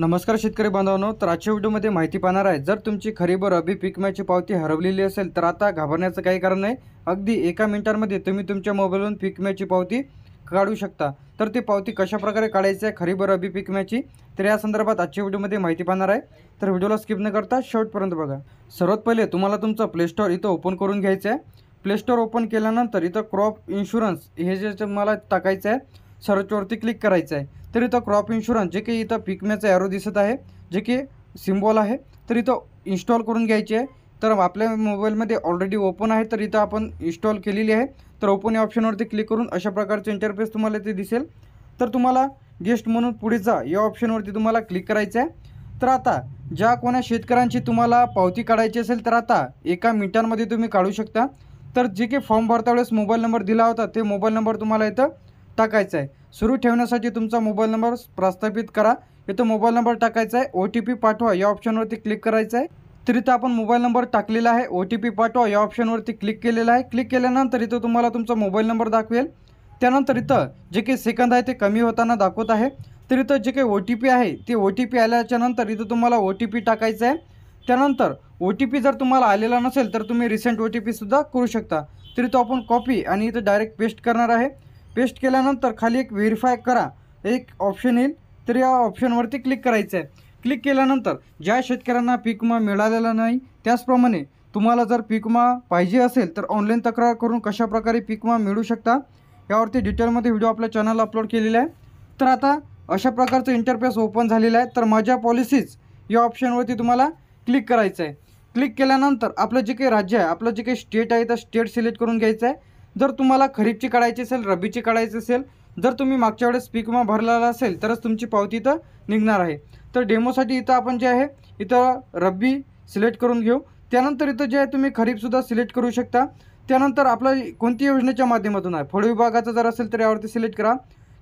नमस्कार शेतकरी बांधवांनो तर आजच्या व्हिडिओमध्ये माहिती पाहणार आहे जर तुमची खरीप रबी पिकम्याची पावती हरवलेली असेल तर आता घाबरण्याचं काही कारण नाही अगदी एका मिनिटांमध्ये तुम्ही तुमच्या मोबाईलवरून पिकम्याची पावती काढू शकता तर ती पावती कशाप्रकारे काढायची आहे खरीप रबी पिकम्याची तर या संदर्भात आजच्या व्हिडिओमध्ये माहिती पाहणार आहे तर व्हिडिओला स्किप न करता शेवटपर्यंत बघा सर्वात पहिले तुम्हाला तुमचं प्लेस्टोअर इथं ओपन करून घ्यायचं आहे प्लेस्टोअर ओपन केल्यानंतर इथं क्रॉप इन्शुरन्स हे जे तुम्हाला टाकायचं आहे सर्चवरती क्लिक करायचं आहे तर इथं क्रॉप इन्शुरन्स जे काही इथं पिकम्याचं ॲरो दिसत आहे जे की सिम्बॉल आहे तर इथं इन्स्टॉल करून घ्यायची आहे तर आपल्या मोबाईलमध्ये ऑलरेडी ओपन आहे तर इथं आपण इन्स्टॉल केलेली आहे तर ओपन या ऑप्शनवरती क्लिक करून अशा प्रकारचे इंटरफेस तुम्हाला ते दिसेल तर तुम्हाला गेस्ट म्हणून पुढे जा या ऑप्शनवरती तुम्हाला क्लिक करायचं आहे तर आता ज्या कोणा शेतकऱ्यांची तुम्हाला पावती काढायची असेल तर आता एका मिनटांमध्ये तुम्ही काढू शकता तर जे काही फॉर्म भरता वेळेस मोबाईल नंबर दिला होता ते मोबाईल नंबर तुम्हाला इथं टाकायचं आहे सुरू ठेवण्यासाठी तुमचा मोबाईल नंबर प्रस्थापित करा इथं मोबाईल नंबर टाकायचा आहे ओ टी पी पाठवा या ऑप्शनवरती क्लिक करायचं आहे तर इथं आपण मोबाईल नंबर टाकलेला आहे ओ टी पी पाठवा या ऑप्शनवरती क्लिक केलेला आहे क्लिक केल्यानंतर इथं तुम्हाला तुमचा मोबाईल नंबर दाखवेल त्यानंतर इथं जे काही सेकंद आहे ते कमी होताना दाखवत आहे तर इथं जे काही ओ टी पी आहे ते ओ टी पी आल्याच्यानंतर इथं तुम्हाला ओ टी पी टाकायचं आहे त्यानंतर ओ टी पी जर तुम्हाला आलेला नसेल तर तुम्ही रिसेंट ओ टी पीसुद्धा करू शकता तरी तो आपण कॉपी आणि इथं डायरेक्ट पेस्ट करणार आहे पेस्ट केल्यानंतर खाली एक व्हेरीफाय करा एक ऑप्शन येईल तर या ऑप्शनवरती क्लिक करायचं आहे क्लिक केल्यानंतर ज्या शेतकऱ्यांना पीक विमा मिळालेला नाही त्याचप्रमाणे तुम्हाला जर पीक विमा पाहिजे असेल तर ऑनलाईन तक्रार करून कशाप्रकारे पीक विमा मिळू शकता यावरती डिटेलमध्ये व्हिडिओ आपल्या चॅनलला अपलोड केलेला आहे तर आता अशा प्रकारचं इंटरफेस ओपन झालेलं आहे तर माझ्या पॉलिसीज या ऑप्शनवरती तुम्हाला क्लिक करायचं आहे क्लिक केल्यानंतर आपलं जे काही राज्य आहे आपलं जे काही स्टेट आहे तर स्टेट सिलेक्ट करून घ्यायचं आहे जर तुम्हाला खरीपची काढायची असेल रब्बीची काढायची असेल जर तुम्ही मागच्या वेळेस पीक विमा भरलेला असेल तरच तुमची पावती इथं निघणार आहे तर डेमोसाठी इथं आपण जे आहे इथं रब्बी सिलेक्ट करून घेऊ त्यानंतर इथं जे आहे तुम्ही खरीपसुद्धा सिलेक्ट करू शकता त्यानंतर आपल्या कोणती योजनेच्या माध्यमातून आहे फळ विभागाचं जर असेल तर यावरती सिलेक्ट करा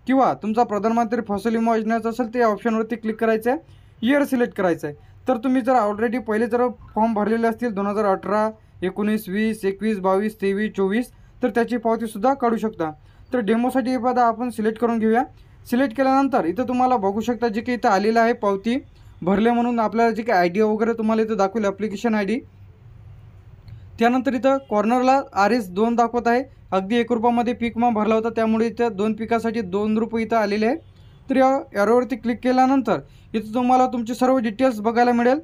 किंवा तुमचा प्रधानमंत्री फसल विमा योजनेचा असेल तर या ऑप्शनवरती क्लिक करायचं आहे इयर सिलेक्ट करायचं आहे तर तुम्ही जर ऑलरेडी पहिले जर फॉर्म भरलेले असतील दोन हजार अठरा एकोणीस वीस एकवीस बावीस तेवीस चोवीस तर त्याची पावतीसुद्धा काढू शकता तर डेमोसाठी एखादा आपण सिलेक्ट करून घेऊया सिलेक्ट केल्यानंतर इथं तुम्हाला बघू शकता जे काही इथं आलेलं आहे पावती भरले म्हणून आपल्याला जे काही आय डी वगैरे तुम्हाला इथं दाखवले ॲप्लिकेशन आय डी त्यानंतर इथं कॉर्नरला आर एस दोन दाखवत आहे अगदी एक रुपयामध्ये पीक मग भरला होता त्यामुळे इथं दोन पिकासाठी दोन रुपये इथं आलेले आहे तर या एरोवरती क्लिक केल्यानंतर इथं तुम्हाला तुमचे सर्व डिटेल्स बघायला मिळेल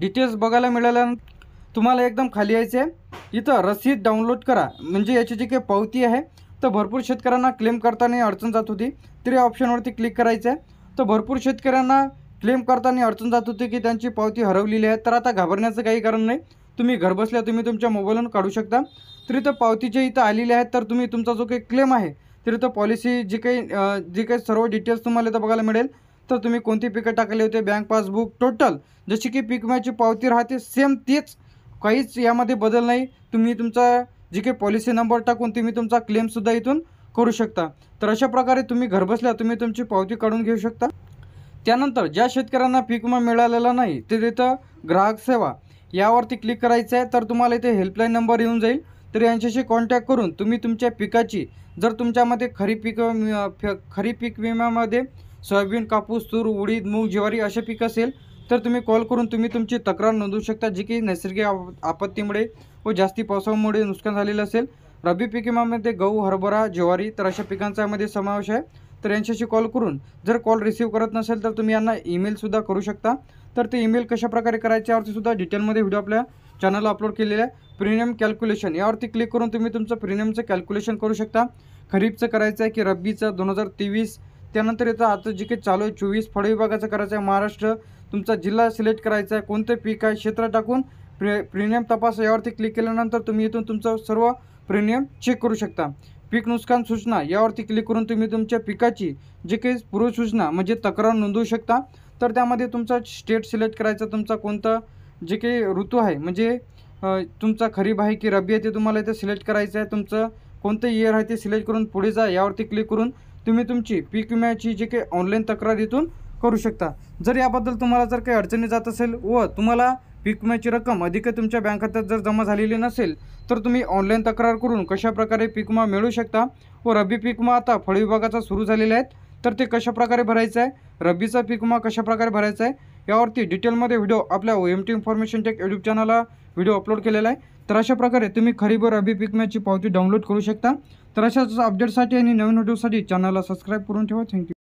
डिटेल्स बघायला मिळाल्यानंतर तुम्हाला एकदम खाली यायचे आहे इथं रसीद डाउनलोड करा म्हणजे याची जी काही पावती आहे तर भरपूर शेतकऱ्यांना क्लेम करताना अडचण जात होती तरी ऑप्शनवरती क्लिक करायचं आहे तर भरपूर शेतकऱ्यांना क्लेम करताना अडचण जात होती की त्यांची पावती हरवलेली आहे तर आता घाबरण्याचं काही कारण नाही तुम्ही घरबसल्या तुम्ही तुमच्या मोबाईलवरून काढू शकता तरी तर पावतीचे इथं आलेले आहेत तर तुम्ही तुमचा जो काही क्लेम आहे तरी तर पॉलिसी जी काही जी काही सर्व डिटेल्स तुम्हाला इथं बघायला मिळेल तर तुम्ही कोणती पिकं टाकले होते बँक पासबुक टोटल जशी की पीक विम्याची पावती राहते सेम तीच काहीच यामध्ये बदल नाही तुम्ही तुमचा जे काही पॉलिसी नंबर टाकून तुम्ही तुमचा क्लेमसुद्धा इथून करू शकता तर अशा प्रकारे तुम्ही घरबसल्या तुम्ही तुमची पावती काढून घेऊ शकता त्यानंतर ज्या शेतकऱ्यांना पीक विमा मिळालेला नाही ते तिथं ग्राहक सेवा यावरती क्लिक करायचं आहे तर तुम्हाला इथे हेल्पलाईन नंबर येऊन जाईल तर यांच्याशी कॉन्टॅक्ट करून तुम्ही तुमच्या पिकाची जर तुमच्यामध्ये खरीप पीक खरी पीक विम्यामध्ये सोयाबीन कापूस तूर उडीद मूग ज्वारी असे पीक असेल तर तुम्ही कॉल करून तुम्ही तुमची तक्रार नोंदवू शकता जी की नैसर्गिक आपत्तीमुळे व जास्ती पावसामुळे नुकसान झालेलं असेल रब्बी पिकेमामध्ये गहू हरभरा ज्वारी तर अशा पिकांचा यामध्ये समावेश आहे तर यांच्याशी कॉल करून जर कॉल रिसीव्ह करत नसेल तर तुम्ही यांना ईमेलसुद्धा करू शकता तर ते ईमेल कशाप्रकारे करायचे यावरतीसुद्धा डिटेलमध्ये व्हिडिओ आपल्या चॅनलला अपलोड केलेला आहे प्रीमियम कॅल्क्युलेशन यावरती क्लिक करून तुम्ही तुमचं प्रीमियमचं कॅल्क्युलेशन करू शकता खरीपचं करायचं आहे की रब्बीचं दोन हजार तेवीस त्यानंतर येतं आता जे काही चालू आहे चोवीस फळ विभागाचं करायचं आहे महाराष्ट्र तुमचा जिल्हा सिलेक्ट करायचा आहे कोणतं पीक आहे क्षेत्र टाकून प्रे प्रीमियम तपास यावरती क्लिक केल्यानंतर तुम्ही इथून तुमचं सर्व प्रीमियम चेक करू शकता पीक नुकसान सूचना यावरती क्लिक करून तुम्ही तुमच्या पिकाची जे काही पूर्वसूचना म्हणजे तक्रार नोंदवू शकता तर त्यामध्ये तुमचा स्टेट सिलेक्ट करायचा तुमचा कोणता जे काही ऋतू आहे म्हणजे तुमचा खरीप आहे की रब्बी आहे ते तुम्हाला इथे सिलेक्ट करायचं आहे तुमचं कोणतं इयर आहे ते सिलेक्ट करून पुढे जा यावरती क्लिक करून तुम्ही तुमची पीक विम्याची जी काही ऑनलाईन तक्रार इथून करू शकता जर याबद्दल तुम्हाला जर काही अडचणी जात असेल व तुम्हाला पीक विम्याची रक्कम अधिक तुमच्या बँक खात्यात जर जमा झालेली नसेल तर तुम्ही ऑनलाईन तक्रार करून कशाप्रकारे पीक विमा मिळू शकता व रब्बी पीक विमा आता फळ विभागाचा सुरू झालेला आहे तर ते कशाप्रकारे भरायचं आहे रब्बीचा पीक विमा कशाप्रकारे भरायचा आहे यावरती डिटेलमध्ये व्हिडिओ आपल्या O M T information tech YouTube चॅनलला व्हिडिओ अपलोड केलेला आहे तर अशा प्रकारे तुम्ही खरीबर अभी पिकम्याची पावती डाउनलोड करू शकता तर अशाच अपडेटसाठी आणि नवीन व्हिडिओसाठी चॅनलला सबस्क्राईब करून ठेवा थँक्यू